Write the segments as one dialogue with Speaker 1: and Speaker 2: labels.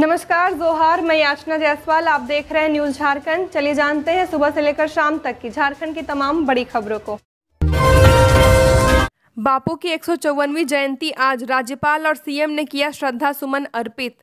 Speaker 1: नमस्कार जोहार मैं याचना जायसवाल आप देख रहे हैं न्यूज झारखंड चलिए जानते हैं सुबह से लेकर शाम तक की झारखंड की तमाम बड़ी खबरों को बापू की एक जयंती आज राज्यपाल और सीएम ने किया श्रद्धा सुमन अर्पित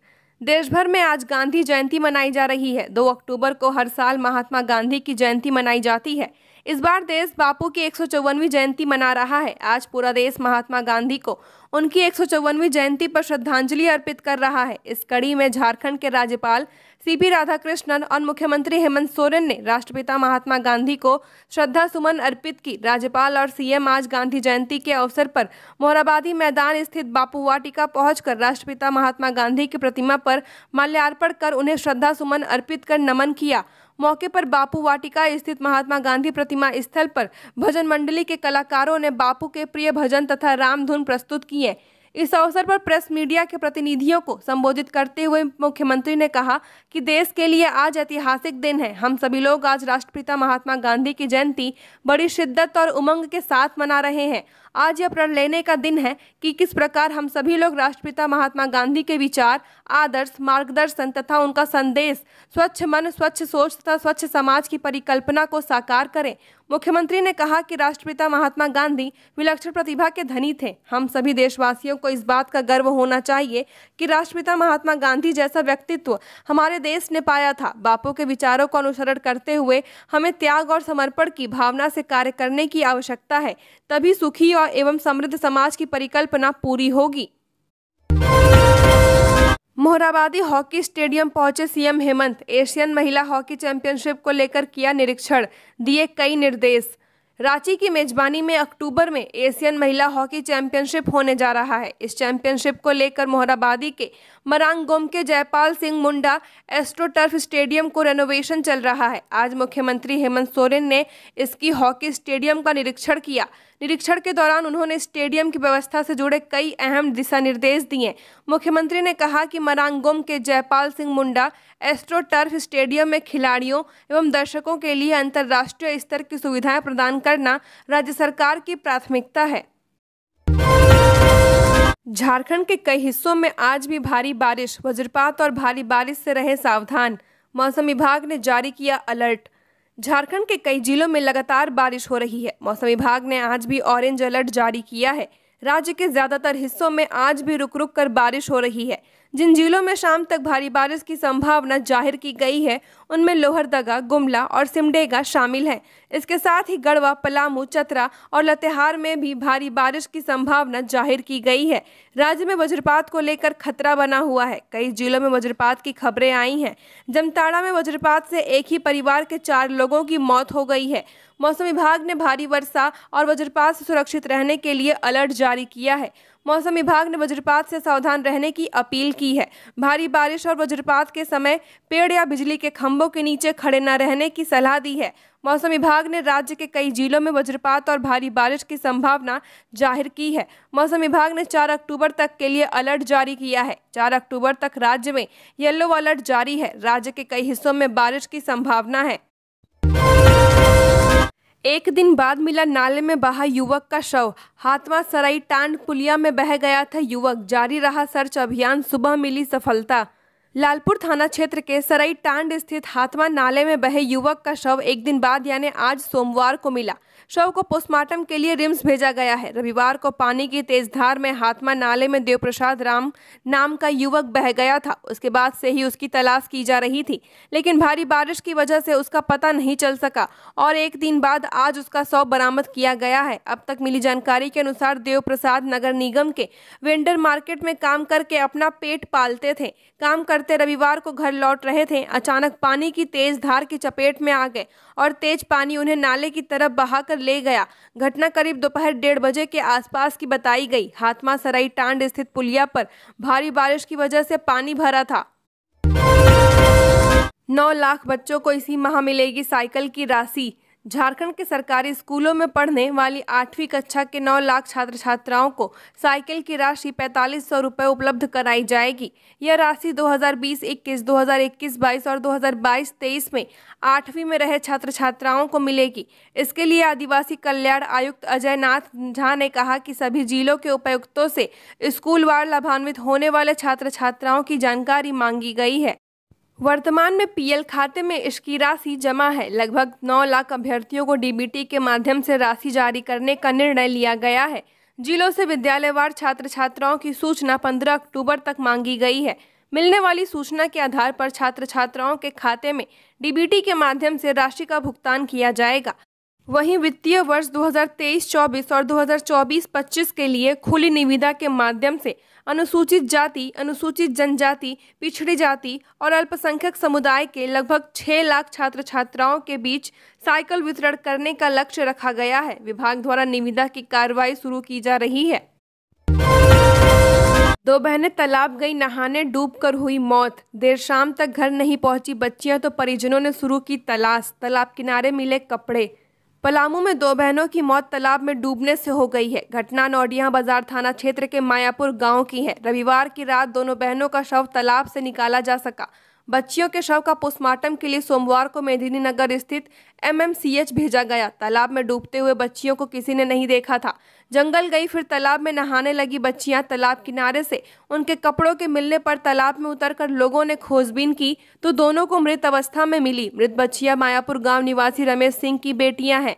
Speaker 1: देश भर में आज गांधी जयंती मनाई जा रही है 2 अक्टूबर को हर साल महात्मा गांधी की जयंती मनाई जाती है इस बार देश बापू की एक जयंती मना रहा है आज पूरा देश महात्मा गांधी को उनकी एक जयंती पर श्रद्धांजलि अर्पित कर रहा है इस कड़ी में झारखंड के राज्यपाल सीपी राधाकृष्णन और मुख्यमंत्री हेमंत सोरेन ने राष्ट्रपिता महात्मा गांधी को श्रद्धा सुमन अर्पित की राज्यपाल और सीएम आज गांधी जयंती के अवसर पर मोहराबादी मैदान स्थित बापू वाटिका पहुंचकर राष्ट्रपिता महात्मा गांधी की प्रतिमा पर माल्यार्पण कर उन्हें श्रद्धा सुमन अर्पित कर नमन किया मौके पर बापू वाटिका स्थित महात्मा गांधी प्रतिमा स्थल पर भजन मंडली के कलाकारों ने बापू के प्रिय भजन तथा रामधुन प्रस्तुत किए इस अवसर पर प्रेस मीडिया के प्रतिनिधियों को संबोधित करते हुए मुख्यमंत्री ने कहा कि देश के लिए आज ऐतिहासिक दिन है हम सभी लोग आज राष्ट्रपिता महात्मा गांधी की जयंती बड़ी शिद्दत और उमंग के साथ मना रहे हैं आज यह प्रण लेने का दिन है कि किस प्रकार हम सभी लोग राष्ट्रपिता महात्मा गांधी के विचार आदर्श मार्गदर्शन तथा उनका संदेश स्वच्छ मन स्वच्छ सोच तथा स्वच्छ समाज की परिकल्पना को साकार करें मुख्यमंत्री ने कहा कि राष्ट्रपिता महात्मा गांधी विलक्षण प्रतिभा के धनी थे हम सभी देशवासियों को इस बात का गर्व होना चाहिए कि राष्ट्रपिता महात्मा गांधी जैसा व्यक्तित्व हमारे देश ने पाया था बापू के विचारों को अनुसरण करते हुए हमें त्याग और समर्पण की भावना से कार्य करने की आवश्यकता है तभी सुखी और एवं समृद्ध समाज की परिकल्पना पूरी होगी मोहराबादी हॉकी स्टेडियम पहुंचे सीएम हेमंत एशियन महिला हॉकी चैंपियनशिप को लेकर किया निरीक्षण दिए कई निर्देश रांची की मेजबानी में अक्टूबर में एशियन महिला हॉकी चैंपियनशिप होने जा रहा है इस चैंपियनशिप को लेकर मोहराबादी के मरांगोम के जयपाल सिंह मुंडा एस्ट्रोटर्फ स्टेडियम को रेनोवेशन चल रहा है आज मुख्यमंत्री हेमंत सोरेन ने इसकी हॉकी स्टेडियम का निरीक्षण किया निरीक्षण के दौरान उन्होंने स्टेडियम की व्यवस्था से जुड़े कई अहम दिशा निर्देश दिए मुख्यमंत्री ने कहा कि मरांगोम के जयपाल सिंह मुंडा एस्ट्रोटर्फ स्टेडियम में खिलाड़ियों एवं दर्शकों के लिए अंतर्राष्ट्रीय स्तर की सुविधाएं प्रदान करना राज्य सरकार की प्राथमिकता है झारखंड के कई हिस्सों में आज भी भारी बारिश वज्रपात और भारी बारिश से रहे सावधान मौसम विभाग ने जारी किया अलर्ट झारखंड के कई जिलों में लगातार बारिश हो रही है मौसम विभाग ने आज भी ऑरेंज अलर्ट जारी किया है राज्य के ज्यादातर हिस्सों में आज भी रुक रुक कर बारिश हो रही है जिन जिलों में शाम तक भारी बारिश की संभावना जाहिर की गई है उनमें लोहरदगा गुमला और सिमडेगा शामिल हैं इसके साथ ही गढ़वा पलामू चतरा और लतेहार में भी भारी बारिश की संभावना जाहिर की गई है राज्य में वज्रपात को लेकर खतरा बना हुआ है कई जिलों में वज्रपात की खबरें आई हैं जमताड़ा में वज्रपात से एक ही परिवार के चार लोगों की मौत हो गई है मौसम विभाग ने भारी वर्षा और वज्रपात से सुरक्षित रहने के लिए अलर्ट जारी किया है मौसम विभाग ने वज्रपात से सावधान रहने की अपील की है भारी बारिश और वज्रपात के समय पेड़ या बिजली के खंभ खंभों के नीचे खड़े न रहने की सलाह दी है मौसम विभाग ने राज्य के कई जिलों में वज्रपात और भारी बारिश की संभावना जाहिर की है मौसम विभाग ने 4 अक्टूबर तक के लिए अलर्ट जारी किया है 4 अक्टूबर तक राज्य में येलो अलर्ट जारी है राज्य के कई हिस्सों में बारिश की संभावना है एक दिन बाद मिला नाले में बहा युवक का शव हाथवा सराई टांड पुलिया में बह गया था युवक जारी रहा सर्च अभियान सुबह मिली सफलता लालपुर थाना क्षेत्र के सराई टांड स्थित हाथवा नाले में बहे युवक का शव एक दिन बाद यानी आज सोमवार को मिला शव को पोस्टमार्टम के लिए रिम्स भेजा गया है रविवार को पानी की तेज धार में हाथमा नाले में देवप्रसाद राम नाम का युवक बह गया था उसके बाद से ही उसकी तलाश की जा रही थी लेकिन भारी बारिश की वजह से उसका पता नहीं चल सका और एक दिन बाद आज उसका शव बरामद किया गया है अब तक मिली जानकारी के अनुसार प्रसाद नगर निगम के वेंडर मार्केट में काम करके अपना पेट पालते थे काम करते रविवार को घर लौट रहे थे अचानक पानी की तेज धार की चपेट में आ गए और तेज पानी उन्हें नाले की तरफ बहाकर ले गया घटना करीब दोपहर डेढ़ बजे के आसपास की बताई गई हाथमा सराई टांड स्थित पुलिया पर भारी बारिश की वजह से पानी भरा था नौ लाख बच्चों को इसी माह मिलेगी साइकिल की राशि झारखंड के सरकारी स्कूलों में पढ़ने वाली आठवीं कक्षा के 9 लाख छात्र छात्राओं को साइकिल की राशि पैंतालीस सौ रुपये उपलब्ध कराई जाएगी यह राशि 2020 21 2021 22 और 2022 23 में आठवीं में रहे छात्र छात्राओं को मिलेगी इसके लिए आदिवासी कल्याण आयुक्त अजय नाथ झा ने कहा कि सभी जिलों के उपायुक्तों से स्कूलवार लाभान्वित होने वाले छात्र छात्राओं की जानकारी मांगी गई है वर्तमान में पीएल खाते में इसकी राशि जमा है लगभग 9 लाख अभ्यर्थियों को डीबीटी के माध्यम से राशि जारी करने का निर्णय लिया गया है जिलों से विद्यालयवार छात्र छात्राओं की सूचना 15 अक्टूबर तक मांगी गई है मिलने वाली सूचना के आधार पर छात्र छात्राओं के खाते में डीबीटी के माध्यम से राशि का भुगतान किया जाएगा वहीं वित्तीय वर्ष 2023-24 और 2024-25 के लिए खुली निविदा के माध्यम से अनुसूचित जाति अनुसूचित जनजाति पिछड़ी जाति और अल्पसंख्यक समुदाय के लगभग छः लाख छात्र छात्राओं के बीच साइकिल वितरण करने का लक्ष्य रखा गया है विभाग द्वारा निविदा की कार्रवाई शुरू की जा रही है दो बहनें तालाब गई नहाने डूबकर हुई मौत देर शाम तक घर नहीं पहुंची बच्चियां तो परिजनों ने शुरू की तलाश तालाब किनारे मिले कपड़े पलामू में दो बहनों की मौत तालाब में डूबने से हो गई है घटना नौडिया बाजार थाना क्षेत्र के मायापुर गांव की है रविवार की रात दोनों बहनों का शव तालाब से निकाला जा सका बच्चियों के शव का पोस्टमार्टम के लिए सोमवार को मेदिनी नगर स्थित एमएमसीएच भेजा गया तालाब में डूबते हुए बच्चियों को किसी ने नहीं देखा था जंगल गई फिर तालाब में नहाने लगी बच्चियां तालाब किनारे से उनके कपड़ों के मिलने पर तालाब में उतरकर लोगों ने खोजबीन की तो दोनों को मृत अवस्था में मिली मृत बच्चियां मायापुर गांव निवासी रमेश सिंह की बेटियां हैं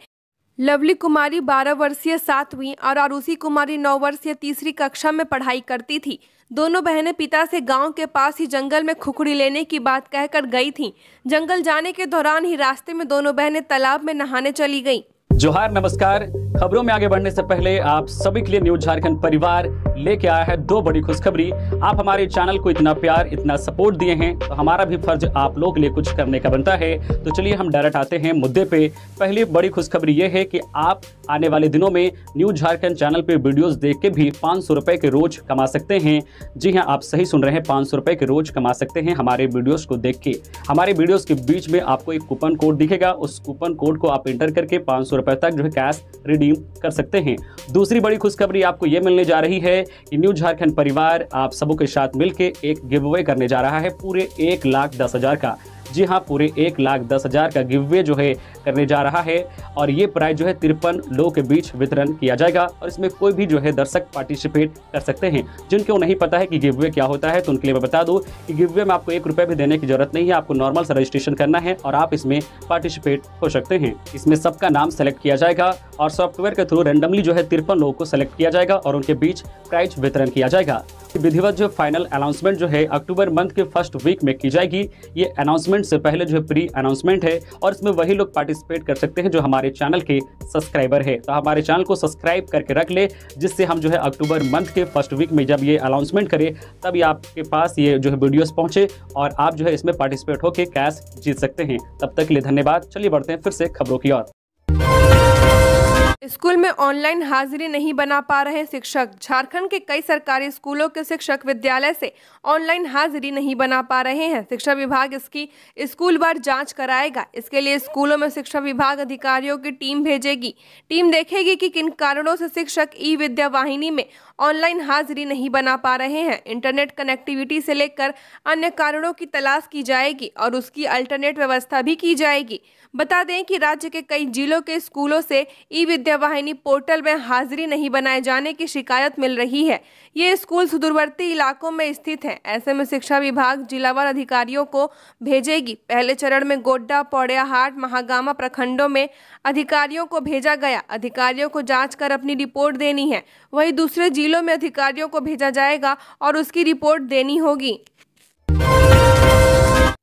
Speaker 1: लवली कुमारी बारह वर्षीय सातवीं और आरूसी कुमारी नौ वर्षीय तीसरी कक्षा में पढ़ाई करती थी दोनों बहनें पिता से गांव के पास ही जंगल में खुखड़ी लेने की बात कहकर गई थीं। जंगल जाने के दौरान ही रास्ते में दोनों बहनें तालाब में नहाने चली गईं।
Speaker 2: जोहार नमस्कार खबरों में आगे बढ़ने से पहले आप सभी के लिए न्यूज झारखंड परिवार लेके आया है दो बड़ी खुशखबरी आप हमारे चैनल को इतना प्यार इतना सपोर्ट दिए हैं तो हमारा भी फर्ज आप लोग के लिए कुछ करने का बनता है तो चलिए हम डायरेक्ट आते हैं मुद्दे पे पहली बड़ी खुशखबरी ये है कि आप आने वाले दिनों में न्यूज झारखंड चैनल पर वीडियोज देख के भी पाँच सौ के रोज कमा सकते हैं जी हाँ आप सही सुन रहे हैं पाँच सौ के रोज कमा सकते हैं हमारे वीडियोज को देख के हमारे वीडियोज के बीच में आपको एक कूपन कोड दिखेगा उस कूपन कोड को आप इंटर करके पाँच सौ रुपए तक जो है कैश रिडीम कर सकते हैं दूसरी बड़ी खुशखबरी आपको ये मिलने जा रही है कि न्यू झारखंड परिवार आप सबों के साथ मिलकर एक गिव अवे करने जा रहा है पूरे एक लाख दस हजार का जी हाँ पूरे एक लाख दस हज़ार का गिवे जो है करने जा रहा है और ये प्राइज जो है तिरपन लोगों के बीच वितरण किया जाएगा और इसमें कोई भी जो है दर्शक पार्टिसिपेट कर सकते हैं जिनको नहीं पता है कि गिवे क्या होता है तो उनके लिए मैं बता दूँ कि गिवे में आपको एक रुपये भी देने की जरूरत नहीं है आपको नॉर्मल से रजिस्ट्रेशन करना है और आप इसमें पार्टिसिपेट हो सकते हैं इसमें सबका नाम सेलेक्ट किया जाएगा और सॉफ्टवेयर के थ्रू रेंडमली जो है तिरपन लोगों को सेलेक्ट किया जाएगा और उनके बीच प्राइज वितरण किया जाएगा विधिवत जो फाइनल अनाउंसमेंट जो है अक्टूबर मंथ के फर्स्ट वीक में की जाएगी ये अनाउंसमेंट से पहले जो है प्री अनाउंसमेंट है और इसमें वही लोग पार्टिसिपेट कर सकते हैं जो हमारे चैनल के सब्सक्राइबर है तो हमारे चैनल को सब्सक्राइब करके रख ले जिससे हम जो है अक्टूबर मंथ के फर्स्ट वीक में जब ये अनाउंसमेंट करें ये आपके पास ये जो है वीडियोज़ पहुँचे और आप जो है इसमें पार्टिसिपेट होकर कैश जीत सकते हैं तब तक के लिए धन्यवाद चलिए बढ़ते हैं फिर से खबरों की ओर
Speaker 1: स्कूल में ऑनलाइन हाजिरी नहीं बना पा रहे शिक्षक झारखंड के कई सरकारी स्कूलों के शिक्षक विद्यालय से ऑनलाइन हाजिरी नहीं बना पा रहे हैं शिक्षा विभाग इसकी स्कूल बार जांच कराएगा इसके लिए स्कूलों में शिक्षा विभाग अधिकारियों की टीम भेजेगी टीम देखेगी कि किन कारणों से शिक्षक ई विद्या वाहिनी में ऑनलाइन हाजिरी नहीं बना पा रहे हैं इंटरनेट कनेक्टिविटी से लेकर अन्य कारणों की तलाश की जाएगी और उसकी अल्टरनेट व्यवस्था भी की जाएगी बता दें कि राज्य के कई जिलों के स्कूलों से ई विद्यावाहिनी पोर्टल में हाजिरी नहीं बनाए जाने की शिकायत मिल रही है ये स्कूल सुदूरवर्ती इलाकों में स्थित हैं ऐसे में शिक्षा विभाग जिलावार अधिकारियों को भेजेगी पहले चरण में गोड्डा पौड़ियाहाट महागामा प्रखंडों में अधिकारियों को भेजा गया अधिकारियों को जांच कर अपनी रिपोर्ट देनी है वहीं दूसरे जिलों में अधिकारियों को भेजा जाएगा और उसकी रिपोर्ट देनी होगी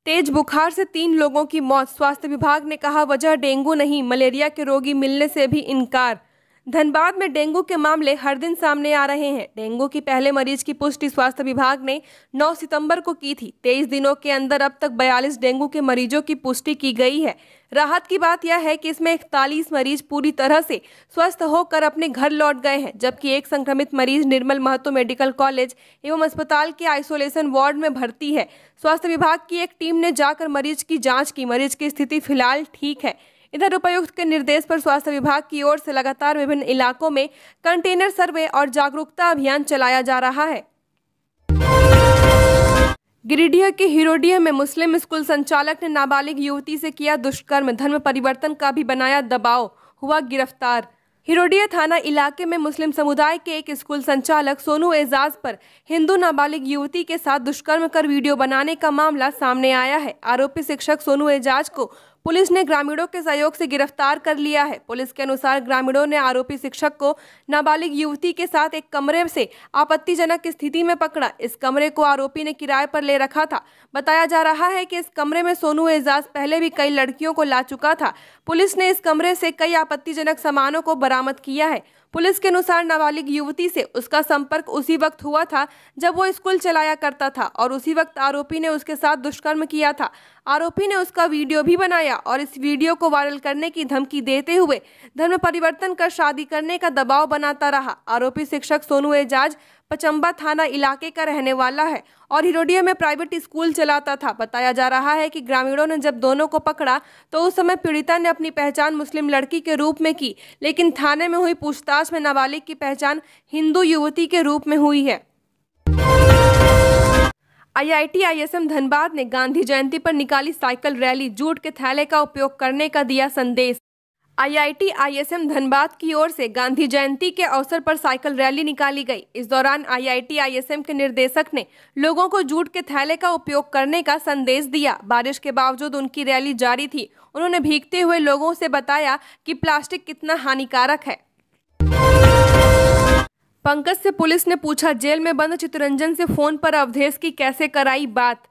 Speaker 1: तेज बुखार से तीन लोगों की मौत स्वास्थ्य विभाग ने कहा वजह डेंगू नहीं मलेरिया के रोगी मिलने से भी इनकार धनबाद में डेंगू के मामले हर दिन सामने आ रहे हैं डेंगू की पहले मरीज की पुष्टि स्वास्थ्य विभाग ने 9 सितंबर को की थी 23 दिनों के अंदर अब तक 42 डेंगू के मरीजों की पुष्टि की गई है राहत की बात यह है कि इसमें इकतालीस मरीज पूरी तरह से स्वस्थ होकर अपने घर लौट गए हैं जबकि एक संक्रमित मरीज निर्मल महतो मेडिकल कॉलेज एवं अस्पताल के आइसोलेशन वार्ड में भर्ती है स्वास्थ्य विभाग की एक टीम ने जाकर मरीज की जाँच की मरीज की स्थिति फिलहाल ठीक है इधर उपायुक्त के निर्देश पर स्वास्थ्य विभाग की ओर से लगातार विभिन्न इलाकों में कंटेनर सर्वे और जागरूकता अभियान चलाया जा रहा है गिरिडीह के हिरोडीह में मुस्लिम स्कूल संचालक ने नाबालिग युवती से किया दुष्कर्म धर्म परिवर्तन का भी बनाया दबाव हुआ गिरफ्तार हिरोडिया थाना इलाके में मुस्लिम समुदाय के एक स्कूल संचालक सोनू एजाज पर हिंदू नाबालिग युवती के साथ दुष्कर्म कर वीडियो बनाने का मामला सामने आया है आरोपी शिक्षक सोनू एजाज को पुलिस ने ग्रामीणों के सहयोग से गिरफ्तार कर लिया है पुलिस के अनुसार ग्रामीणों ने आरोपी शिक्षक को नाबालिग युवती के साथ एक कमरे से आपत्तिजनक स्थिति में पकड़ा इस कमरे को आरोपी ने किराए पर ले रखा था बताया जा रहा है कि इस कमरे में सोनू एजाज पहले भी कई लड़कियों को ला चुका था पुलिस ने इस कमरे से कई आपत्तिजनक सामानों को बरामद किया है पुलिस के अनुसार नाबालिग युवती से उसका संपर्क उसी वक्त हुआ था जब वो स्कूल चलाया करता था और उसी वक्त आरोपी ने उसके साथ दुष्कर्म किया था आरोपी ने उसका वीडियो भी बनाया और इस वीडियो को वायरल करने की धमकी देते हुए धर्म परिवर्तन कर शादी करने का दबाव बनाता रहा आरोपी शिक्षक सोनू एजाज पचम्बा थाना इलाके का रहने वाला है और हिरोडिया में प्राइवेट स्कूल चलाता था बताया जा रहा है कि ग्रामीणों ने जब दोनों को पकड़ा तो उस समय पीड़िता ने अपनी पहचान मुस्लिम लड़की के रूप में की लेकिन थाने में हुई पूछताछ में नाबालिग की पहचान हिंदू युवती के रूप में हुई है आईआईटी आईएसएम धनबाद ने गांधी जयंती पर निकाली साइकिल रैली जूट के थैले का उपयोग करने का दिया संदेश आईआईटी आईएसएम धनबाद की ओर से गांधी जयंती के अवसर पर साइकिल रैली निकाली गई इस दौरान आईआईटी आईएसएम के निर्देशक ने लोगों को जूट के थैले का उपयोग करने का संदेश दिया बारिश के बावजूद उनकी रैली जारी थी उन्होंने भीगते हुए लोगों से बताया कि प्लास्टिक कितना हानिकारक है पंकज से पुलिस ने पूछा जेल में बंद चितरंजन से फोन पर अवधेश की कैसे कराई बात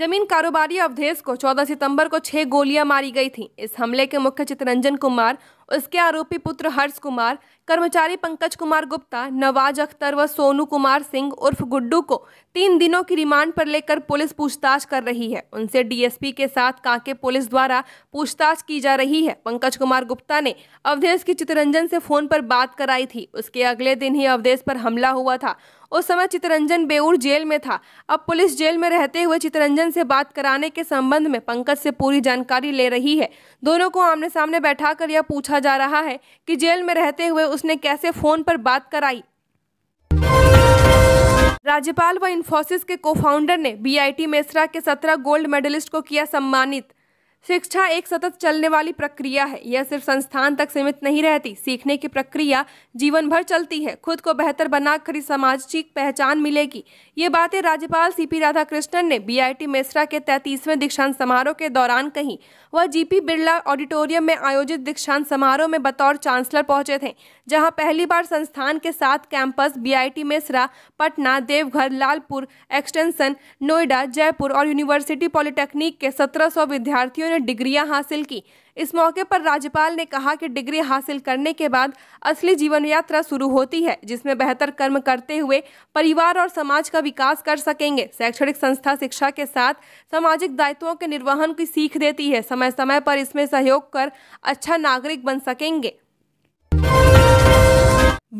Speaker 1: जमीन कारोबारी अवधेश को 14 सितंबर को छह गोलियां मारी गई थी इस हमले के मुख्य चितरंजन कुमार उसके आरोपी पुत्र हर्ष कुमार कर्मचारी पंकज कुमार गुप्ता नवाज अख्तर व सोनू कुमार सिंह उर्फ गुड्डू को तीन दिनों की रिमांड पर लेकर पुलिस पूछताछ कर रही है उनसे डीएसपी के साथ कांके पुलिस द्वारा पूछताछ की जा रही है पंकज कुमार गुप्ता ने अवधेश की चितरंजन से फोन पर बात कराई थी उसके अगले दिन ही अवधेश पर हमला हुआ था उस समय चितरंजन बेऊर जेल में था अब पुलिस जेल में रहते हुए चितरंजन से बात कराने के संबंध में पंकज से पूरी जानकारी ले रही है दोनों को आमने सामने बैठा कर यह पूछा जा रहा है कि जेल में रहते हुए उसने कैसे फ़ोन पर बात कराई राज्यपाल व इन्फोसिस के कोफाउंडर ने बीआईटी मेसरा के सत्रह गोल्ड मेडलिस्ट को किया सम्मानित शिक्षा एक सतत चलने वाली प्रक्रिया है यह सिर्फ संस्थान तक सीमित नहीं रहती सीखने की प्रक्रिया जीवन भर चलती है खुद को बेहतर बना कर सामाजिक पहचान मिलेगी ये बातें राज्यपाल सीपी राधाकृष्णन ने बीआईटी मेसरा के तैतीसवें दीक्षांत समारोह के दौरान कही वह जीपी बिरला ऑडिटोरियम में आयोजित दीक्षांत समारोह में बतौर चांसलर पहुंचे थे जहां पहली बार संस्थान के सात campus BIT Mesra Patna Deoghar Lalpur extension Noida Jaipur और यूनिवर्सिटी पॉलिटेक्निक के 1700 विद्यार्थियों ने डिग्रियां हासिल की इस मौके पर राज्यपाल ने कहा कि डिग्री हासिल करने के बाद असली जीवन यात्रा शुरू होती है जिसमें बेहतर कर्म करते हुए परिवार और समाज का विकास कर सकेंगे शैक्षणिक संस्था शिक्षा के साथ सामाजिक दायित्वों के निर्वहन की सीख देती है समय समय पर इसमें सहयोग कर अच्छा नागरिक बन सकेंगे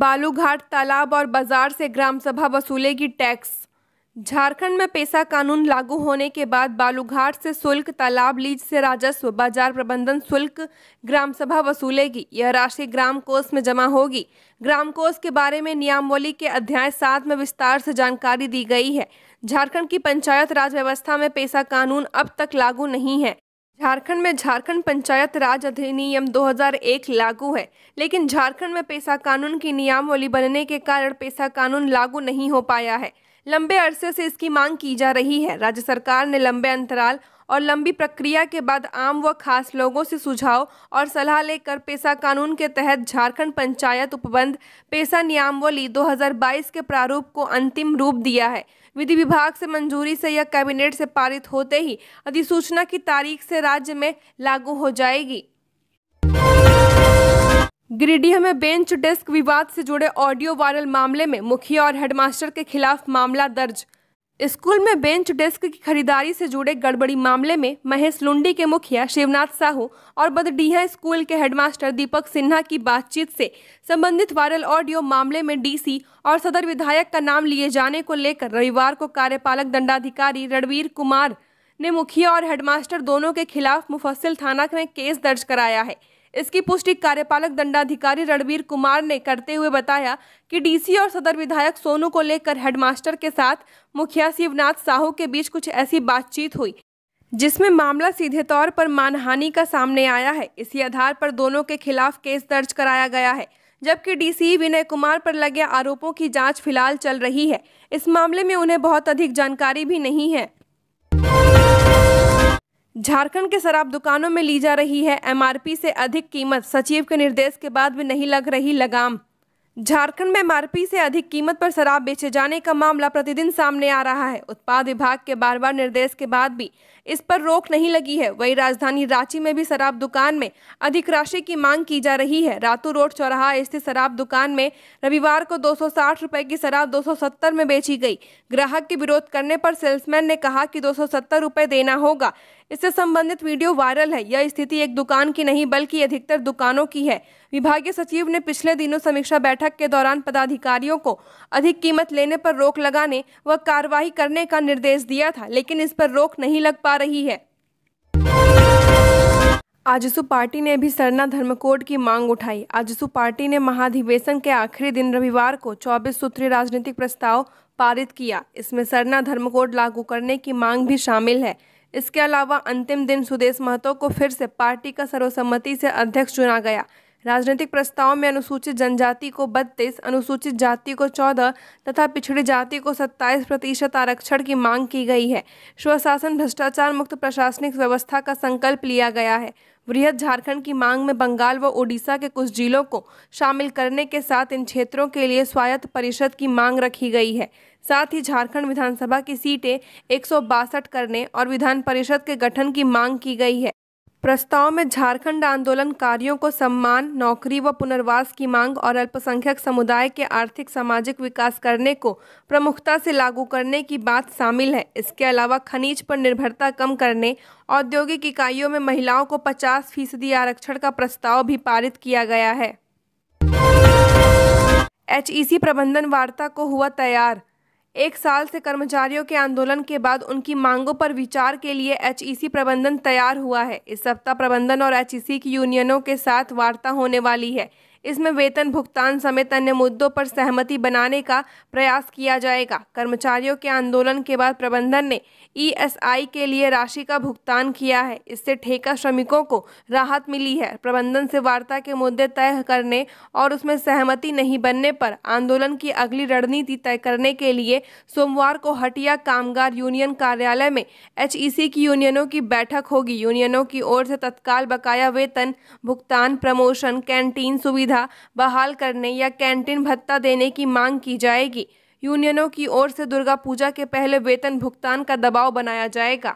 Speaker 1: बालूघाट तालाब और बाजार से ग्राम सभा वसूलेगी टैक्स झारखंड में पेशा कानून लागू होने के बाद बालूघाट से शुल्क तालाब लीज से राजस्व बाजार प्रबंधन शुल्क ग्राम सभा वसूलेगी यह राशि ग्राम कोष में जमा होगी ग्राम कोष के बारे में नियमावली के अध्याय सात में विस्तार से जानकारी दी गई है झारखंड की पंचायत राज व्यवस्था में पेशा कानून अब तक लागू नहीं है झारखंड में झारखंड पंचायत राज अधिनियम 2001 लागू है लेकिन झारखंड में पेशा कानून की नियमावली बनने के कारण पेशा कानून लागू नहीं हो पाया है लंबे अरसे से इसकी मांग की जा रही है राज्य सरकार ने लंबे अंतराल और लंबी प्रक्रिया के बाद आम व खास लोगों से सुझाव और सलाह लेकर पेशा कानून के तहत झारखंड पंचायत उपबंध पेशा नियामवली 2022 के प्रारूप को अंतिम रूप दिया है विधि विभाग से मंजूरी से यह कैबिनेट से पारित होते ही अधिसूचना की तारीख से राज्य में लागू हो जाएगी गिरिडीह में बेंच डेस्क विवाद से जुड़े ऑडियो वायरल मामले में मुखिया और हेडमास्टर के खिलाफ मामला दर्ज स्कूल में बेंच डेस्क की खरीदारी से जुड़े गड़बड़ी मामले में महेश लुंडी के मुखिया शिवनाथ साहू और बदडीहा स्कूल के हेडमास्टर दीपक सिन्हा की बातचीत से संबंधित वायरल ऑडियो मामले में डीसी और सदर विधायक का नाम लिए जाने को लेकर रविवार को कार्यपालक दंडाधिकारी रणवीर कुमार ने मुखिया और हेडमास्टर दोनों के खिलाफ मुफसिल थाना में केस दर्ज कराया है इसकी पुष्टि कार्यपालक दंडाधिकारी रणवीर कुमार ने करते हुए बताया कि डीसी और सदर विधायक सोनू को लेकर हेडमास्टर के साथ मुखिया शिवनाथ साहू के बीच कुछ ऐसी बातचीत हुई जिसमें मामला सीधे तौर पर मानहानि का सामने आया है इसी आधार पर दोनों के खिलाफ केस दर्ज कराया गया है जबकि डीसी विनय कुमार पर लगे आरोपों की जांच फिलहाल चल रही है इस मामले में उन्हें बहुत अधिक जानकारी भी नहीं है झारखंड के शराब दुकानों में ली जा रही है एमआरपी से अधिक कीमत सचिव के निर्देश के बाद भी नहीं लग रही लगाम झारखंड में एमआरपी से अधिक कीमत पर शराब बेचे जाने का मामला प्रतिदिन सामने आ रहा है उत्पाद विभाग के बार बार निर्देश के बाद भी इस पर रोक नहीं लगी है वही राजधानी रांची में भी शराब दुकान में अधिक राशि की मांग की जा रही है रातू रोड चौराहा स्थित शराब दुकान में रविवार को 260 रुपए की शराब 270 में बेची गई ग्राहक के विरोध करने पर सेल्समैन ने कहा कि 270 रुपए देना होगा इससे संबंधित वीडियो वायरल है यह स्थिति एक दुकान की नहीं बल्कि अधिकतर दुकानों की है विभागीय सचिव ने पिछले दिनों समीक्षा बैठक के दौरान पदाधिकारियों को अधिक कीमत लेने पर रोक लगाने व कार्रवाई करने का निर्देश दिया था लेकिन इस पर रोक नहीं लग पा रही है आजसू पार्टी ने भी सरना धर्म कोड की मांग उठाई आजसू पार्टी ने महाधिवेशन के आखिरी दिन रविवार को 24 सूत्रीय राजनीतिक प्रस्ताव पारित किया इसमें सरना धर्म कोड लागू करने की मांग भी शामिल है इसके अलावा अंतिम दिन सुदेश महतो को फिर से पार्टी का सर्वसम्मति से अध्यक्ष चुना गया राजनीतिक प्रस्ताव में अनुसूचित जनजाति को बत्तीस अनुसूचित जाति को चौदह तथा पिछड़ी जाति को सत्ताईस प्रतिशत आरक्षण की मांग की गई है स्वशासन भ्रष्टाचार मुक्त प्रशासनिक व्यवस्था का संकल्प लिया गया है वृहद झारखंड की मांग में बंगाल व ओडिशा के कुछ जिलों को शामिल करने के साथ इन क्षेत्रों के लिए स्वायत्त परिषद की मांग रखी गई है साथ ही झारखंड विधानसभा की सीटें एक करने और विधान परिषद के गठन की मांग की गई है प्रस्ताव में झारखंड आंदोलनकारियों को सम्मान नौकरी व पुनर्वास की मांग और अल्पसंख्यक समुदाय के आर्थिक सामाजिक विकास करने को प्रमुखता से लागू करने की बात शामिल है इसके अलावा खनिज पर निर्भरता कम करने औद्योगिक इकाइयों में महिलाओं को 50 फीसदी आरक्षण का प्रस्ताव भी पारित किया गया है एच प्रबंधन वार्ता को हुआ तैयार एक साल से कर्मचारियों के आंदोलन के बाद उनकी मांगों पर विचार के लिए एच प्रबंधन तैयार हुआ है इस सप्ताह प्रबंधन और एच की यूनियनों के साथ वार्ता होने वाली है इसमें वेतन भुगतान समेत अन्य मुद्दों पर सहमति बनाने का प्रयास किया जाएगा कर्मचारियों के आंदोलन के बाद प्रबंधन ने ईएसआई के लिए राशि का भुगतान किया है इससे ठेका श्रमिकों को राहत मिली है प्रबंधन से वार्ता के मुद्दे तय करने और उसमें सहमति नहीं बनने पर आंदोलन की अगली रणनीति तय करने के लिए सोमवार को हटिया कामगार यूनियन कार्यालय में एच की यूनियनों की बैठक होगी यूनियनों की ओर से तत्काल बकाया वेतन भुगतान प्रमोशन कैंटीन सुविधा बहाल करने या कैंटीन भत्ता देने की मांग की जाएगी यूनियनों की ओर से दुर्गा पूजा के पहले वेतन भुगतान का दबाव बनाया जाएगा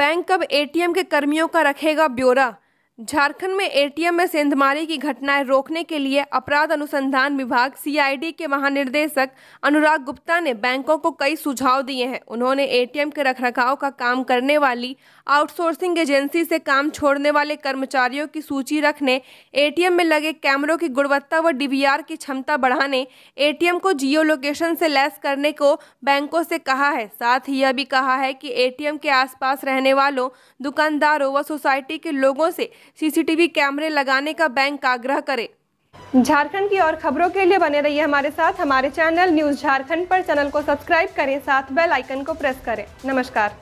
Speaker 1: बैंक कब एटीएम के कर्मियों का रखेगा ब्यौरा झारखंड में एटीएम में सेंधमारी की घटनाएं रोकने के लिए अपराध अनुसंधान विभाग सीआईडी के महानिर्देशक अनुराग गुप्ता ने बैंकों को कई सुझाव दिए हैं उन्होंने एटीएम के रखरखाव का काम करने वाली आउटसोर्सिंग एजेंसी से काम छोड़ने वाले कर्मचारियों की सूची रखने एटीएम में लगे कैमरों की गुणवत्ता व डीवीआर की क्षमता बढ़ाने ए को जियो लोकेशन से लैस करने को बैंकों से कहा है साथ ही यह भी कहा है कि ए के आसपास रहने वालों दुकानदारों व सोसाइटी के लोगों से सीसीटीवी कैमरे लगाने का बैंक आग्रह करे झारखंड की और खबरों के लिए बने रहिए हमारे साथ हमारे चैनल न्यूज झारखंड पर चैनल को सब्सक्राइब करें साथ बेल आइकन को प्रेस करें नमस्कार